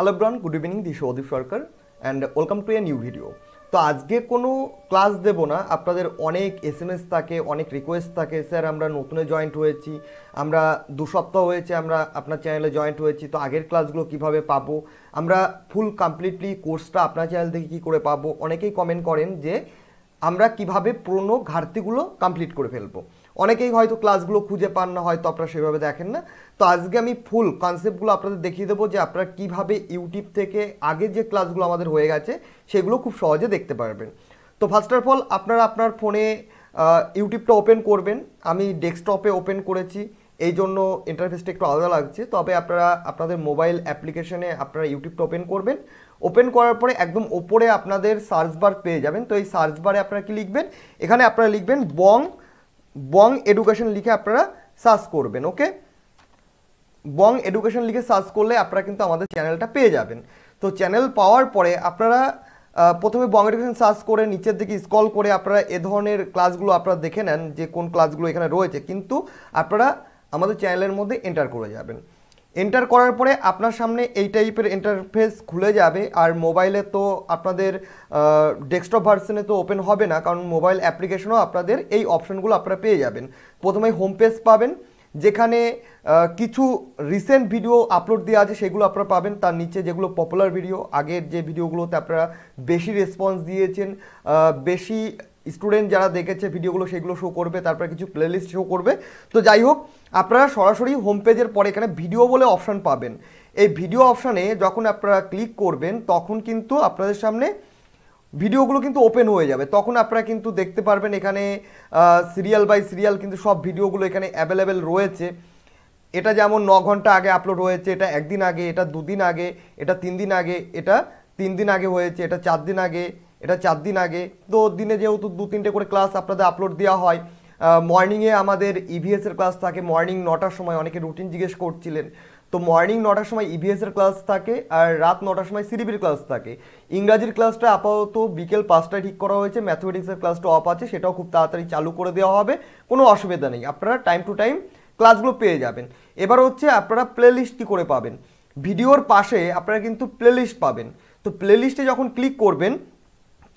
hello ব্রান good evening this Adip Sarkar and welcome to a new video তো আজকে কোনো ক্লাস দেব না আপনাদের অনেক এস এম এস থাকে অনেক রিকোয়েস্ট থাকে স্যার আমরা নতুনে জয়েন্ট হয়েছি আমরা দু সপ্তাহ হয়েছে আমরা আপনার চ্যানেলে জয়েন্ট হয়েছি তো আগের ক্লাসগুলো কিভাবে পাবো আমরা ফুল কমপ্লিটলি কোর্সটা আপনার চ্যানেল থেকে কী করে পাবো অনেকেই কমেন্ট করেন যে আমরা কিভাবে পুরনো ঘাটতিগুলো কমপ্লিট করে ফেলবো অনেকেই হয়তো ক্লাসগুলো খুঁজে পান না হয়তো আপনারা সেভাবে দেখেন না তো আজকে আমি ফুল কনসেপ্টগুলো আপনাদের দেখিয়ে দেবো যে আপনারা কীভাবে ইউটিউব থেকে আগে যে ক্লাসগুলো আমাদের হয়ে গেছে সেগুলো খুব সহজে দেখতে পারবেন তো ফার্স্ট অফ অল আপনারা আপনার ফোনে ইউটিউবটা ওপেন করবেন আমি ডেস্কটপে ওপেন করেছি এই জন্য ইন্টারফেসটা একটু আলাদা লাগছে তবে আপনারা আপনাদের মোবাইল অ্যাপ্লিকেশনে আপনারা ইউটিউবটা ওপেন করবেন ওপেন করার পরে একদম ওপরে আপনাদের সার্চ বার পেয়ে যাবেন তো এই সার্চ বারে আপনারা কি লিখবেন এখানে আপনারা লিখবেন বং বং এডুকেশন লিখে আপনারা সার্চ করবেন ওকে বং এডুকেশন লিখে সার্চ করলে আপনারা কিন্তু আমাদের চ্যানেলটা পেয়ে যাবেন তো চ্যানেল পাওয়ার পরে আপনারা প্রথমে বং এডুকেশন সার্চ করে নিচের দিকে স্কল করে আপনারা এ ধরনের ক্লাসগুলো আপনারা দেখে নেন যে কোন ক্লাসগুলো এখানে রয়েছে কিন্তু আপনারা আমাদের চ্যানেলের মধ্যে এন্টার করে যাবেন এন্টার করার পরে আপনার সামনে এই টাইপের ইন্টারফেস খুলে যাবে আর মোবাইলে তো আপনাদের ডেস্কটপ ভার্সনে তো ওপেন হবে না কারণ মোবাইল অ্যাপ্লিকেশনও আপনাদের এই অপশানগুলো আপনারা পেয়ে যাবেন প্রথমে হোম পেজ পাবেন যেখানে কিছু রিসেন্ট ভিডিও আপলোড দেওয়া আছে সেগুলো আপনারা পাবেন তার নিচে যেগুলো পপুলার ভিডিও আগের যে ভিডিওগুলোতে আপনারা বেশি রেসপন্স দিয়েছেন বেশি স্টুডেন্ট যারা দেখেছে ভিডিওগুলো সেগুলো শো করবে তারপরে কিছু প্লেলিস্ট শো করবে তো যাই হোক আপনারা সরাসরি হোম পেজের পরে এখানে ভিডিও বলে অপশান পাবেন এই ভিডিও অপশানে যখন আপনারা ক্লিক করবেন তখন কিন্তু আপনাদের সামনে ভিডিওগুলো কিন্তু ওপেন হয়ে যাবে তখন আপনারা কিন্তু দেখতে পারবেন এখানে সিরিয়াল বাই সিরিয়াল কিন্তু সব ভিডিওগুলো এখানে অ্যাভেলেবেল রয়েছে এটা যেমন ন ঘন্টা আগে আপলোড হয়েছে এটা একদিন আগে এটা দুদিন আগে এটা তিন দিন আগে এটা তিন দিন আগে হয়েছে এটা চার দিন আগে এটা চার দিন আগে তো দিনে যেহেতু দু তিনটে করে ক্লাস আপনাদের আপলোড দেওয়া হয় মর্নিংয়ে আমাদের ইভিএসের e ক্লাস থাকে মর্নিং নটার সময় অনেকে রুটিন জিজ্ঞেস করছিলেন তো মর্নিং নটার সময় ইভিএসের e ক্লাস থাকে আর রাত নটার সময় সিরিবির ক্লাস থাকে ইংরাজির ক্লাসটা আপাতত বিকেল পাঁচটায় ঠিক করা হয়েছে ম্যাথমেটিক্সের ক্লাসটা অফ আছে সেটাও খুব তাড়াতাড়ি চালু করে দেওয়া হবে কোনো অসুবিধা নেই আপনারা টাইম টু টাইম ক্লাসগুলো পেয়ে যাবেন এবার হচ্ছে আপনারা প্লেলিস্ট কী করে পাবেন ভিডিওর পাশে আপনারা কিন্তু প্লেলিস্ট পাবেন তো প্লেলিস্টে যখন ক্লিক করবেন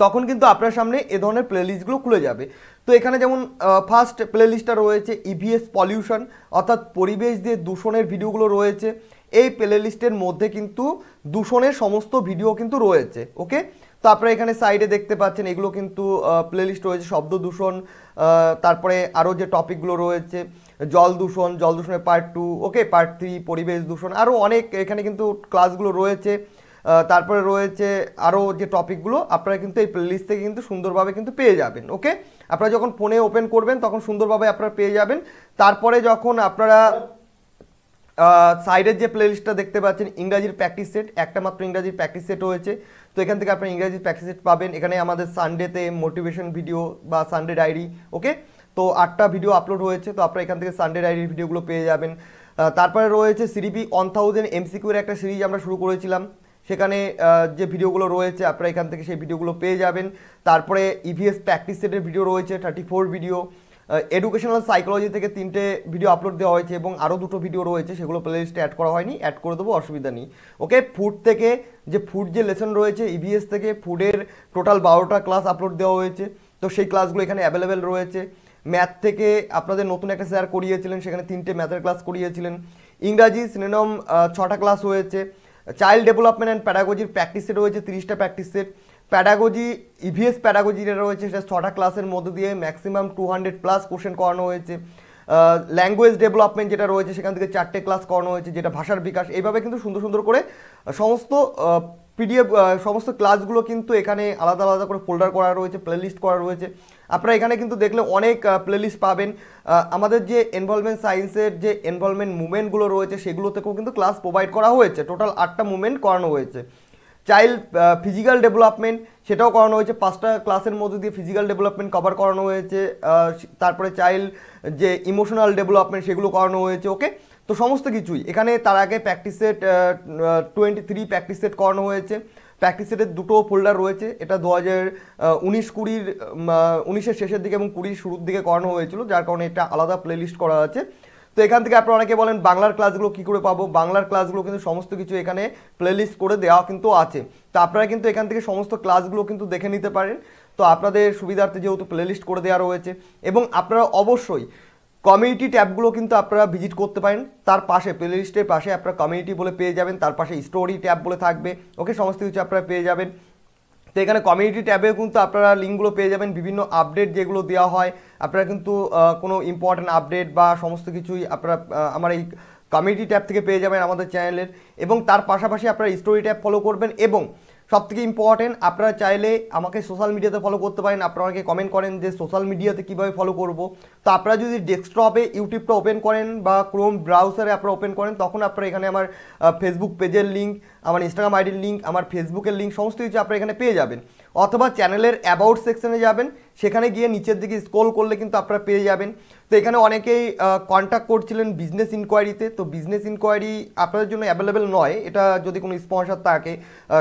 তখন কিন্তু আপনার সামনে এ ধরনের প্লেলিস্টগুলো খুলে যাবে তো এখানে যেমন ফার্স্ট প্লেলিস্টটা রয়েছে ইভিএস e পলিউশন অর্থাৎ পরিবেশ দিয়ে দূষণের ভিডিওগুলো রয়েছে এই প্লেলিস্টের মধ্যে কিন্তু দূষণের সমস্ত ভিডিও কিন্তু রয়েছে ওকে তো আপনারা এখানে সাইডে দেখতে পাচ্ছেন এগুলো কিন্তু প্লেলিস্ট রয়েছে শব্দ দূষণ তারপরে আরও যে টপিকগুলো রয়েছে জল দূষণ জল দূষণের part two okay part three পরিবেশ দূষণ আরও অনেক এখানে কিন্তু ক্লাসগুলো রয়েছে তারপরে রয়েছে আরও যে টপিকগুলো আপনারা কিন্তু এই প্লেলিস্ট থেকে কিন্তু সুন্দরভাবে কিন্তু পেয়ে যাবেন ওকে আপনারা যখন ফোনে ওপেন করবেন তখন সুন্দরভাবে আপনারা পেয়ে যাবেন তারপরে যখন আপনারা সাইডের যে প্লেলিস্টটা দেখতে পাচ্ছেন ইংরাজির প্র্যাকটিস সেট একটা মাত্র ইংরাজির প্র্যাকটিস সেট হয়েছে তো এখান থেকে আপনারা ইংরাজির প্র্যাকটিস সেট পাবেন এখানে আমাদের সানডেতে মোটিভেশন ভিডিও বা সানডে ডায়েরি ওকে তো আটটা ভিডিও আপলোড হয়েছে তো আপনারা এখান থেকে সানডে ডায়েরির ভিডিওগুলো পেয়ে যাবেন তারপরে রয়েছে সিরিপি ওয়ান থাউজেন্ড এমসিকিউর একটা সিরিজ আমরা শুরু করেছিলাম সেখানে যে ভিডিওগুলো রয়েছে আপনারা এখান থেকে সেই ভিডিওগুলো পেয়ে যাবেন তারপরে ইভিএস প্র্যাকটিস সেটের ভিডিও রয়েছে thirty four video educational psychology থেকে তিনটে ভিডিও আপলোড দেওয়া হয়েছে এবং আরও দুটো ভিডিও রয়েছে সেগুলো প্লেলিস্টে অ্যাড করা হয়নি অ্যাড করে দেবো অসুবিধা নেই ওকে ফুড থেকে যে ফুড যে লেসন রয়েছে ইভিএস e থেকে ফুডের টোটাল বারোটা ক্লাস আপলোড দেওয়া হয়েছে তো সেই ক্লাসগুলো এখানে অ্যাভেলেবেল রয়েছে ম্যাথ থেকে আপনাদের নতুন একটা স্যার করিয়েছিলেন সেখানে তিনটে ম্যাথের ক্লাস করিয়েছিলেন ইংরাজি সিনেনম ছটা ক্লাস হয়েছে চাইল্ড ডেভেলপমেন্ট অ্যান্ড প্যাডাগোজির প্র্যাকটিস সেট রয়েছে তিরিশটা practice set pedagogy EVS pedagogy যেটা রয়েছে সেটা ছটা ক্লাসের মধ্যে দিয়ে maximum two hundred plus question করানো হয়েছে ল্যাঙ্গুয়েজ ডেভেলপমেন্ট যেটা রয়েছে সেখান থেকে চারটে ক্লাস করানো হয়েছে যেটা ভাষার বিকাশ এইভাবে কিন্তু সুন্দর সুন্দর করে সমস্ত পিডিএফ সমস্ত ক্লাসগুলো কিন্তু এখানে আলাদা আলাদা করে ফোল্ডার করা রয়েছে প্লেলিস্ট করা রয়েছে আপনারা এখানে কিন্তু দেখলে অনেক প্লেলিস্ট পাবেন আমাদের যে এনভলভমেন্ট সায়েন্সের যে এনভলভমেন্ট মুভমেন্টগুলো রয়েছে সেগুলো থেকেও কিন্তু ক্লাস প্রোভাইড করা হয়েছে টোটাল আটটা মুভমেন্ট করানো হয়েছে চাইল্ড ফিজিক্যাল ডেভেলপমেন্ট সেটাও করানো হয়েছে পাঁচটা ক্লাসের মধ্যে দিয়ে ফিজিক্যাল ডেভেলপমেন্ট কভার করানো হয়েছে তারপরে চাইল্ড যে ইমোশনাল ডেভেলপমেন্ট সেগুলো করানো হয়েছে ওকে তো সমস্ত কিছুই এখানে তার আগে practice set twenty three practice set করানো হয়েছে প্র্যাকটিস সেটের দুটো ফোল্ডার রয়েছে এটা দু হাজার উনিশ কুড়ির উনিশের শেষের দিকে এবং কুড়ির শুরুর দিকে করানো হয়েছিল যার কারণে এটা আলাদা প্লেলিস্ট করা আছে তো এখান থেকে আপনারা অনেকে বলেন বাংলার ক্লাসগুলো কি করে পাবো বাংলার ক্লাসগুলো কিন্তু সমস্ত কিছু এখানে প্লেলিস্ট করে দেওয়া কিন্তু আছে তো আপনারা কিন্তু এখান থেকে সমস্ত ক্লাসগুলো কিন্তু দেখে নিতে পারেন তো আপনাদের সুবিধার্থে যেহেতু প্লেলিস্ট করে দেওয়া রয়েছে এবং আপনারা অবশ্যই কমিউনিটি ট্যাবগুলো কিন্তু আপনারা ভিজিট করতে পারেন তার পাশে প্লেলিস্টের পাশে আপনারা কমিউনিটি বলে পেয়ে যাবেন তার পাশে স্টোরি ট্যাব বলে থাকবে ওকে সমস্ত কিছু আপনারা পেয়ে যাবেন তো এখানে কমিউনিটি ট্যাবেও কিন্তু আপনারা লিঙ্কগুলো পেয়ে যাবেন বিভিন্ন আপডেট যেগুলো দেওয়া হয় আপনারা কিন্তু কোনো ইম্পর্ট্যান্ট আপডেট বা সমস্ত কিছুই আপনারা আমার এই কমিউনিটি ট্যাব থেকে পেয়ে যাবেন আমাদের চ্যানেলের এবং তার পাশাপাশি আপনারা স্টোরি ট্যাব ফলো করবেন এবং সব থেকে ইম্পর্টেন্ট আপনারা চাইলে আমাকে সোশ্যাল মিডিয়াতে ফলো করতে পারেন আপনারা আমাকে কমেন্ট করেন যে সোশ্যাল মিডিয়াতে কীভাবে ফলো করব তো আপনারা যদি ডেস্কটপে ইউটিউবটা ওপেন করেন বা ক্রোম ব্রাউজারে আপনারা ওপেন করেন তখন আপনারা এখানে আমার ফেসবুক পেজের লিঙ্ক আমার ইনস্টাগ্রাম আইডির লিঙ্ক আমার ফেসবুকের লিঙ্ক সমস্ত কিছু আপনারা এখানে পেয়ে যাবেন অথবা চ্যানেলের অ্যাবাউট সেকশনে যাবেন সেখানে গিয়ে নিচের দিকে স্ক্রোল করলে কিন্তু আপনারা পেয়ে যাবেন তো এখানে অনেকেই কন্ট্যাক্ট করছিলেন বিজনেস ইনকোয়ারিতে তো বিজনেস ইনকোয়ারি আপনাদের জন্য অ্যাভেলেবেল নয় এটা যদি কোনো স্পন্সার থাকে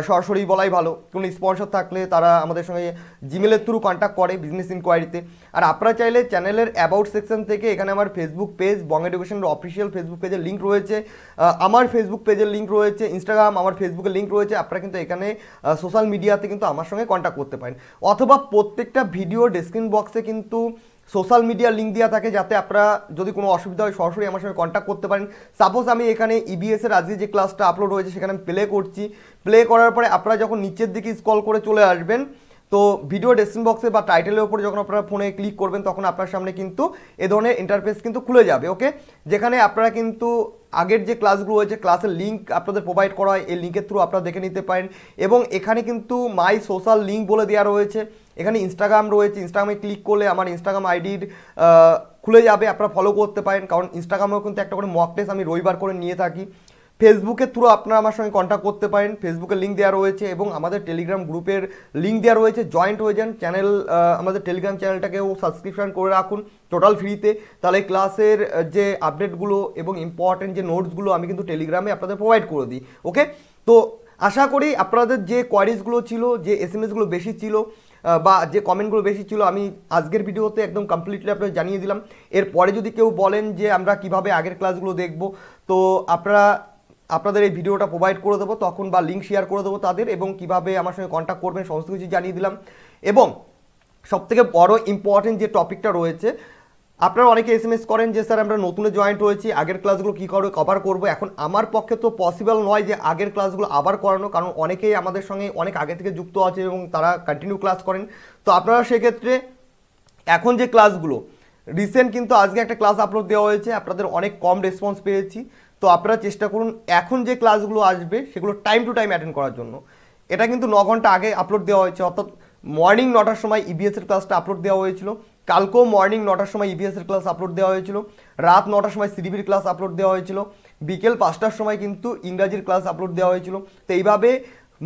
সরাসরি বলাই ভালো কোনো স্পন্সার থাকলে তারা আমাদের সঙ্গে জিমেলের থ্রু কন্ট্যাক্ট করে বিজনেস ইনকোয়ারিতে আর আপনারা চাইলে চ্যানেলের অ্যাবাউট সেকশন থেকে এখানে আমার ফেসবুক পেজ বং এডুকেশনের অফিসিয়াল ফেসবুক পেজের লিঙ্ক রয়েছে আমার ফেসবুক পেজের লিঙ্ক রয়েছে ইনস্টাগ্রাম আমার আমার ফেসবুকে লিঙ্ক রয়েছে আপনারা কিন্তু এখানে সোশ্যাল মিডিয়াতে কিন্তু আমার সঙ্গে কন্ট্যাক্ট করতে পারেন অথবা প্রত্যেকটা ভিডিও ডেসক্রিপশন বক্সে কিন্তু সোশ্যাল মিডিয়া লিঙ্ক দেওয়া থাকে যাতে আপনারা যদি কোনো অসুবিধা হয় সরাসরি আমার সঙ্গে কন্ট্যাক্ট করতে পারেন সাপোজ আমি এখানে ইবিএসের e আজকে যে ক্লাসটা আপলোড হয়েছে সেখানে আমি প্লে করছি প্লে করার পরে আপনারা যখন নিচের দিকে স্কল করে চলে আসবেন তো ভিডিও ডেসক্রিপশন বক্সে বা টাইটেলের উপরে যখন আপনারা ফোনে ক্লিক করবেন তখন আপনার সামনে কিন্তু এ ধরনের ইন্টারফেস কিন্তু খুলে যাবে ওকে যেখানে আপনারা কিন্তু আগের যে ক্লাসগুলো হয়েছে ক্লাসের লিঙ্ক আপনাদের প্রোভাইড করা হয় এই লিঙ্কের থ্রু আপনারা দেখে নিতে পারেন এবং এখানে কিন্তু মাই সোশ্যাল লিঙ্ক বলে দেওয়া রয়েছে এখানে ইনস্টাগ্রাম রয়েছে ইনস্টাগ্রামে ক্লিক করলে আমার ইনস্টাগ্রাম আইডির খুলে যাবে আপনারা ফলো করতে পারেন কারণ ইনস্টাগ্রামেও কিন্তু একটা করে মক আমি রবিবার করে নিয়ে থাকি ফেসবুকের থ্রু আপনারা আমার সঙ্গে কন্ট্যাক্ট করতে পারেন ফেসবুকে লিঙ্ক দেওয়া রয়েছে এবং আমাদের টেলিগ্রাম গ্রুপের লিঙ্ক দেওয়া রয়েছে জয়েন্ট হয়ে যান চ্যানেল আমাদের টেলিগ্রাম চ্যানেলটাকেও সাবস্ক্রিপশান করে রাখুন টোটাল ফ্রিতে তাহলে ক্লাসের যে আপডেটগুলো এবং ইম্পর্টেন্ট যে নোটসগুলো আমি কিন্তু টেলিগ্রামে আপনাদের প্রোভাইড করে দিই ওকে তো আশা করি আপনাদের যে কোয়ারিজগুলো ছিল যে এস এম এসগুলো বেশি ছিল বা যে কমেন্টগুলো বেশি ছিল আমি আজকের ভিডিওতে একদম কমপ্লিটলি আপনাদের জানিয়ে দিলাম এরপরে যদি কেউ বলেন যে আমরা কিভাবে আগের ক্লাসগুলো দেখব তো আপনারা আপনাদের এই ভিডিওটা প্রোভাইড করে দেবো তখন বা লিঙ্ক শেয়ার করে দেবো তাদের এবং কিভাবে আমার সঙ্গে কন্ট্যাক্ট করবেন সমস্ত কিছু জানিয়ে দিলাম এবং সবথেকে বড় ইম্পর্টেন্ট যে টপিকটা রয়েছে আপনারা অনেকে এস এম এস করেন যে স্যার আমরা নতুন জয়েন্ট হয়েছি আগের ক্লাসগুলো কী করে কভার করবো এখন আমার পক্ষে তো পসিবল নয় যে আগের ক্লাসগুলো আবার করানো কারণ অনেকেই আমাদের সঙ্গে অনেক আগে থেকে যুক্ত আছে এবং তারা কন্টিনিউ ক্লাস করেন তো আপনারা সেক্ষেত্রে এখন যে ক্লাসগুলো রিসেন্ট কিন্তু আজকে একটা ক্লাস আপলোড দেওয়া হয়েছে আপনাদের অনেক কম রেসপন্স পেয়েছি তো আপনারা চেষ্টা করুন এখন যে ক্লাসগুলো আসবে সেগুলো টাইম টু টাইম অ্যাটেন্ড করার জন্য এটা কিন্তু ন ঘন্টা আগে আপলোড দেওয়া হয়েছে অর্থাৎ মর্নিং নটার সময় ইবিএসের ক্লাসটা আপলোড দেওয়া হয়েছিল কালকেও মর্নিং নটার সময় ইবিএসের ক্লাস আপলোড দেওয়া হয়েছিল রাত নটার সময় সিডিবির ক্লাস আপলোড দেওয়া হয়েছিল বিকেল পাঁচটার সময় কিন্তু ইংরাজির ক্লাস আপলোড দেওয়া হয়েছিল তো এইভাবে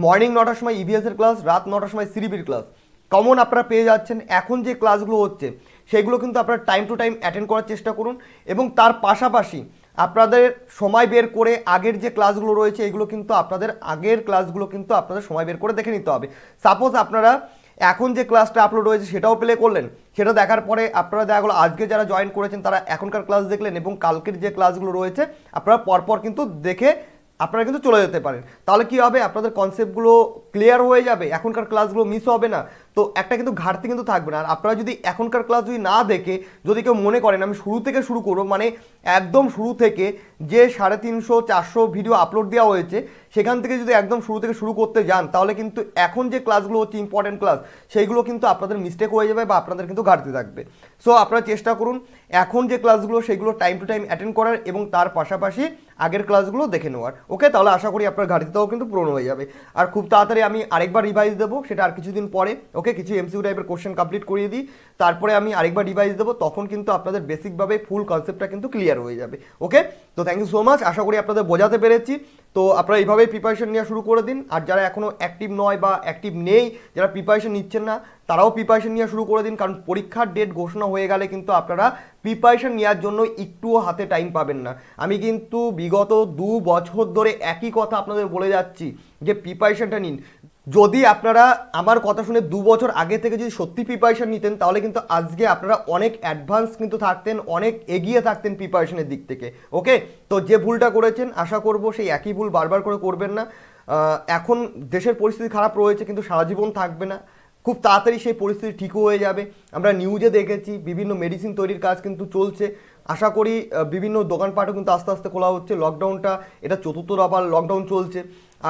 মর্নিং নটার সময় ইবিএসের e ক্লাস রাত নটার সময় সিডিবির ক্লাস কমন আপনারা পেয়ে যাচ্ছেন এখন যে ক্লাসগুলো হচ্ছে সেগুলো কিন্তু আপনারা টাইম টু টাইম অ্যাটেন্ড করার চেষ্টা করুন এবং তার পাশাপাশি আপনাদের সময় বের করে আগের যে ক্লাসগুলো রয়েছে এগুলো কিন্তু আপনাদের আগের ক্লাসগুলো কিন্তু আপনাদের সময় বের করে দেখে নিতে হবে সাপোজ আপনারা এখন যে ক্লাসটা আপলোড হয়েছে সেটাও প্লে করলেন সেটা দেখার পরে আপনারা দেখা গেলো আজকে যারা জয়েন করেছেন তারা এখনকার ক্লাস দেখলেন এবং কালকের যে ক্লাসগুলো রয়েছে আপনারা পরপর কিন্তু দেখে আপনারা কিন্তু চলে যেতে পারেন তাহলে কি হবে আপনাদের কনসেপ্টগুলো ক্লিয়ার হয়ে যাবে এখনকার ক্লাসগুলো মিস হবে না তো একটা কিন্তু ঘাটতি কিন্তু থাকবে না আর আপনারা যদি এখনকার ক্লাস যদি না দেখে যদি কেউ মনে করেন আমি শুরু থেকে শুরু করবো মানে একদম শুরু থেকে যে সাড়ে তিনশো চারশো ভিডিও আপলোড দেওয়া হয়েছে সেখান থেকে যদি একদম শুরু থেকে শুরু করতে যান তাহলে কিন্তু এখন যে ক্লাসগুলো হচ্ছে ইম্পর্টেন্ট ক্লাস সেইগুলো কিন্তু আপনাদের মিস্টেক হয়ে যাবে বা আপনাদের কিন্তু ঘাটতি থাকবে সো আপনারা চেষ্টা করুন এখন যে ক্লাসগুলো সেগুলো টাইম টু টাইম অ্যাটেন্ড করার এবং তার পাশাপাশি আগের ক্লাসগুলো দেখে নেওয়ার ওকে তাহলে আশা করি আপনার ঘাটতিটাও কিন্তু পূরণ হয়ে যাবে আর খুব তাড়াতাড়ি আমি আরেকবার রিভাইজ দেবো সেটা আর কিছুদিন পরে ওকে ওকে কিছু এমসিউ টাইপের কোশ্চেন কমপ্লিট করিয়ে দিই তারপরে আমি আরেকবার ডিভাইস দেবো তখন কিন্তু আপনাদের বেসিকভাবে ফুল কনসেপ্টটা কিন্তু ক্লিয়ার হয়ে যাবে ওকে তো থ্যাংক ইউ সো মাচ আশা করি আপনাদের বোঝাতে পেরেছি তো আপনারা এইভাবেই প্রিপারেশন নেওয়া শুরু করে দিন আর যারা এখনও অ্যাক্টিভ নয় বা অ্যাক্টিভ নেই যারা প্রিপারেশন নিচ্ছেন না তারাও প্রিপারেশন নেওয়া শুরু করে দিন কারণ পরীক্ষার ডেট ঘোষণা হয়ে গেলে কিন্তু আপনারা প্রিপারেশন নেওয়ার জন্য একটুও হাতে টাইম পাবেন না আমি কিন্তু বিগত দু বছর ধরে একই কথা আপনাদের বলে যাচ্ছি যে প্রিপারেশনটা নিন যদি আপনারা আমার কথা শুনে দু বছর আগে থেকে যদি সত্যি প্রিপারেশান নিতেন তাহলে কিন্তু আজকে আপনারা অনেক অ্যাডভান্স কিন্তু থাকতেন অনেক এগিয়ে থাকতেন প্রিপারেশনের দিক থেকে ওকে তো যে ভুলটা করেছেন আশা করব সেই একই ভুল বারবার করে করবেন না এখন দেশের পরিস্থিতি খারাপ রয়েছে কিন্তু সারা জীবন থাকবে না খুব তাড়াতাড়ি সেই পরিস্থিতি ঠিকও হয়ে যাবে আমরা নিউজে দেখেছি বিভিন্ন মেডিসিন তৈরির কাজ কিন্তু চলছে আশা করি বিভিন্ন দোকানপাটও কিন্তু আস্তে আস্তে খোলা হচ্ছে লকডাউনটা এটা চতুর্থ আবার লকডাউন চলছে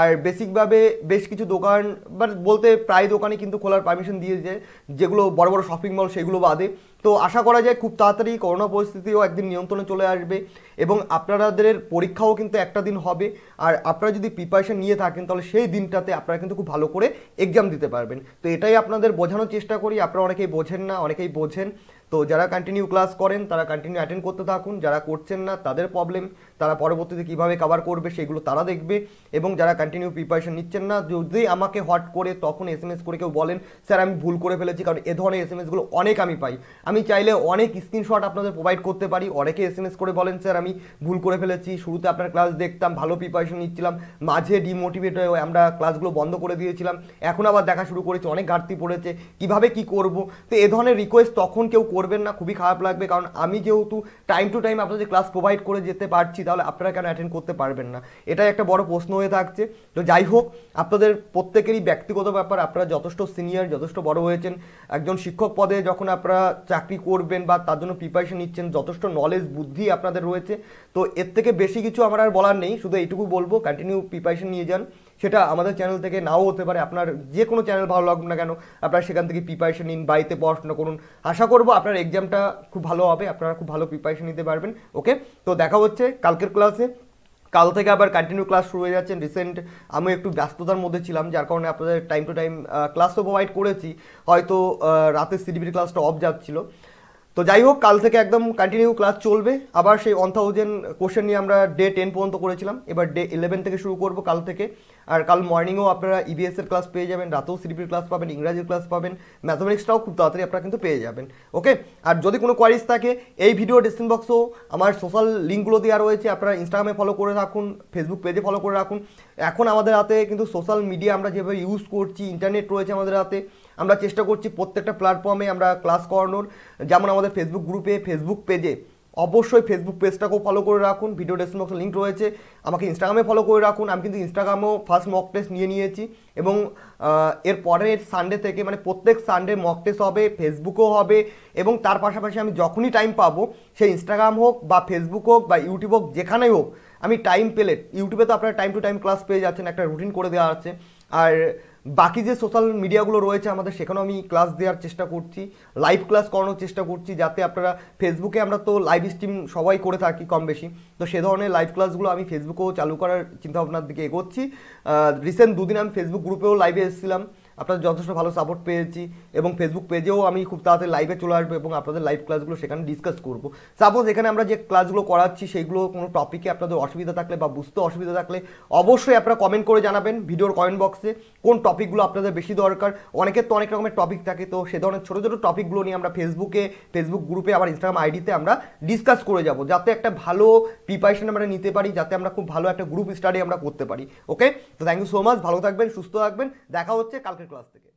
আর বেসিকভাবে বেশ কিছু দোকান বা বলতে প্রায় দোকানে কিন্তু খোলার পারমিশন দিয়েছে যেগুলো বড় বড় শপিং মল সেগুলো বাদে তো আশা করা যায় খুব তাড়াতাড়ি করোনা পরিস্থিতিও একদিন নিয়ন্ত্রণে চলে আসবে এবং আপনাদের পরীক্ষাও কিন্তু একটা দিন হবে আর আপনারা যদি প্রিপারেশান নিয়ে থাকেন তাহলে সেই দিনটাতে আপনারা কিন্তু খুব ভালো করে এক্সাম দিতে পারবেন তো এটাই আপনাদের বোঝানোর চেষ্টা করি আপনারা অনেকেই বোঝেন না অনেকেই বোঝেন তো যারা কন্টিনিউ ক্লাস করেন তারা কন্টিনিউ অ্যাটেন্ড করতে থাকুন যারা করছেন না তাদের প্রবলেম তারা পরবর্তীতে কীভাবে কাভার করবে সেগুলো তারা দেখবে এবং যারা কন্টিনিউ প্রিপারেশন নিচ্ছেন না যদি আমাকে হট করে তখন এস এম এস করে কেউ বলেন স্যার আমি ভুল করে ফেলেছি কারণ এ ধরনের এস এম এসগুলো অনেক আমি পাই আমি চাইলে অনেক স্ক্রিনশট আপনাদের প্রোভাইড করতে পারি অনেকে এস এম এস করে বলেন স্যার আমি ভুল করে ফেলেছি শুরুতে আপনার ক্লাস দেখতাম ভালো প্রিপারেশন নিচ্ছিলাম মাঝে ডিমোটিভেট হয়ে আমরা ক্লাসগুলো বন্ধ করে দিয়েছিলাম এখন আবার দেখা শুরু করেছি অনেক ঘাটতি পড়েছে কিভাবে কি করব তো এ ধরনের রিকোয়েস্ট তখন কেউ করবেন না খুবই খারাপ লাগবে কারণ আমি যেহেতু টাইম টু টাইম আপনাদের ক্লাস প্রোভাইড করে যেতে পারছি তাহলে আপনারা কেন অ্যাটেন্ড করতে পারবেন না এটাই একটা বড় প্রশ্ন হয়ে থাকছে তো যাই হোক আপনাদের প্রত্যেকেরই ব্যক্তিগত ব্যাপার আপনারা যথেষ্ট সিনিয়র যথেষ্ট বড় হয়েছেন একজন শিক্ষক পদে যখন আপনারা চাকরি করবেন বা তার জন্য প্রিপারেশন নিচ্ছেন যথেষ্ট নলেজ বুদ্ধি আপনাদের রয়েছে তো এর থেকে বেশি কিছু আমার আর বলার নেই শুধু এইটুকু বলবো কন্টিনিউ প্রিপারেশন নিয়ে যান সেটা আমাদের চ্যানেল থেকে নাও হতে পারে আপনার যে কোনো চ্যানেল ভালো লাগবে না কেন আপনারা সেখান থেকে প্রিপারেশন নিন বাড়িতে পড়াশোনা করুন আশা করবো আপনার এক্সামটা খুব ভালো হবে আপনারা খুব ভালো প্রিপারেশন নিতে পারবেন ওকে তো দেখা হচ্ছে কালকের ক্লাসে কাল থেকে আবার কন্টিনিউ ক্লাস শুরু হয়ে যাচ্ছে রিসেন্ট আমি একটু ব্যস্ততার মধ্যে ছিলাম যার কারণে আপনাদের টাইম টু টাইম ক্লাস তো প্রোভাইড করেছি হয়তো রাতে সিডিবির ক্লাসটা অফ যাচ্ছিলো তো যাই হোক কাল থেকে একদম কন্টিনিউ ক্লাস চলবে আবার সেই ওয়ান থাউজেন্ড কোশ্চেন নিয়ে আমরা ডে টেন পর্যন্ত করেছিলাম এবার ডে ইলেভেন থেকে শুরু করব কাল থেকে আর কাল মর্নিংও আপনারা ইবিএস e এর ক্লাস পেয়ে যাবেন রাতেও সিডিপির ক্লাস পাবেন ইংরাজির ক্লাস পাবেন ম্যাথমেটিক্সটাও খুব তাড়াতাড়ি আপনারা কিন্তু পেয়ে যাবেন ওকে আর যদি কোনো কোয়ারিজ থাকে এই ভিডিও ডিসক্রিপশন বক্সও আমার সোশ্যাল লিঙ্কগুলো দেওয়া রয়েছে আপনারা ইনস্টাগ্রামে ফলো করে রাখুন ফেসবুক পেজে ফলো করে রাখুন এখন আমাদের হাতে কিন্তু সোশ্যাল মিডিয়া আমরা যেভাবে ইউজ করছি ইন্টারনেট রয়েছে আমাদের হাতে আমরা চেষ্টা করছি প্রত্যেকটা প্ল্যাটফর্মে আমরা ক্লাস করানোর যেমন আমাদের ফেসবুক গ্রুপে ফেসবুক পেজে অবশ্যই ফেসবুক পেজটাকেও ফলো করে রাখুন ভিডিও ডেসক্রিপশন লিঙ্ক রয়েছে আমাকে ইনস্টাগ্রামে ফলো করে রাখুন আমি কিন্তু ইনস্টাগ্রামেও ফার্স্ট মক টেস্ট নিয়ে নিয়েছি এবং এর পরের সানডে থেকে মানে প্রত্যেক সানডে মক টেস্ট হবে ফেসবুকও হবে এবং তার পাশাপাশি আমি যখনই টাইম পাবো সেই ইনস্টাগ্রাম হোক বা ফেসবুক হোক বা ইউটিউব হোক যেখানেই হোক আমি টাইম পেলে ইউটিউবে তো আপনারা টাইম টু টাইম ক্লাস পেয়ে যাচ্ছেন একটা রুটিন করে দেওয়া আছে আর বাকি যে সোশ্যাল মিডিয়াগুলো রয়েছে আমাদের সেখানেও আমি ক্লাস দেওয়ার চেষ্টা করছি লাইভ ক্লাস করানোর চেষ্টা করছি যাতে আপনারা ফেসবুকে আমরা তো লাইভ স্ট্রিম সবাই করে থাকি কম বেশি তো সে ধরনের লাইভ ক্লাসগুলো আমি ফেসবুকেও চালু করার চিন্তাভাবনার দিকে এগোচ্ছি রিসেন্ট দুদিন আমি ফেসবুক গ্রুপেও লাইভে এসেছিলাম আপনাদের যথেষ্ট ভালো সাপোর্ট পেয়েছি এবং ফেসবুক পেজেও আমি খুব তাড়াতাড়ি লাইভে চলে আসবো এবং আপনাদের লাইভ ক্লাসগুলো সেখানে ডিসকাস করবো সাপোজ এখানে আমরা যে ক্লাসগুলো করাচ্ছি সেগুলো কোনো টপিকে আপনাদের অসুবিধা থাকলে বা বুঝতে অসুবিধা থাকলে অবশ্যই আপনারা কমেন্ট করে জানাবেন ভিডিওর কমেন্ট বক্সে কোন টপিকগুলো আপনাদের বেশি দরকার অনেকের তো অনেক রকমের টপিক থাকে তো সে ধরনের ছোটো ছোটো টপিকগুলো নিয়ে আমরা ফেসবুকে ফেসবুক গ্রুপে আবার ইনস্টাগ্রাম আইডিতে আমরা ডিসকাস করে যাব যাতে একটা ভালো প্রিপারেশন আমরা নিতে পারি যাতে আমরা খুব ভালো একটা গ্রুপ স্টাডি আমরা করতে পারি ওকে তো থ্যাংক ইউ সো মাচ ভালো থাকবেন সুস্থ থাকবেন দেখা হচ্ছে কালকে আগের ক্লাস থেকে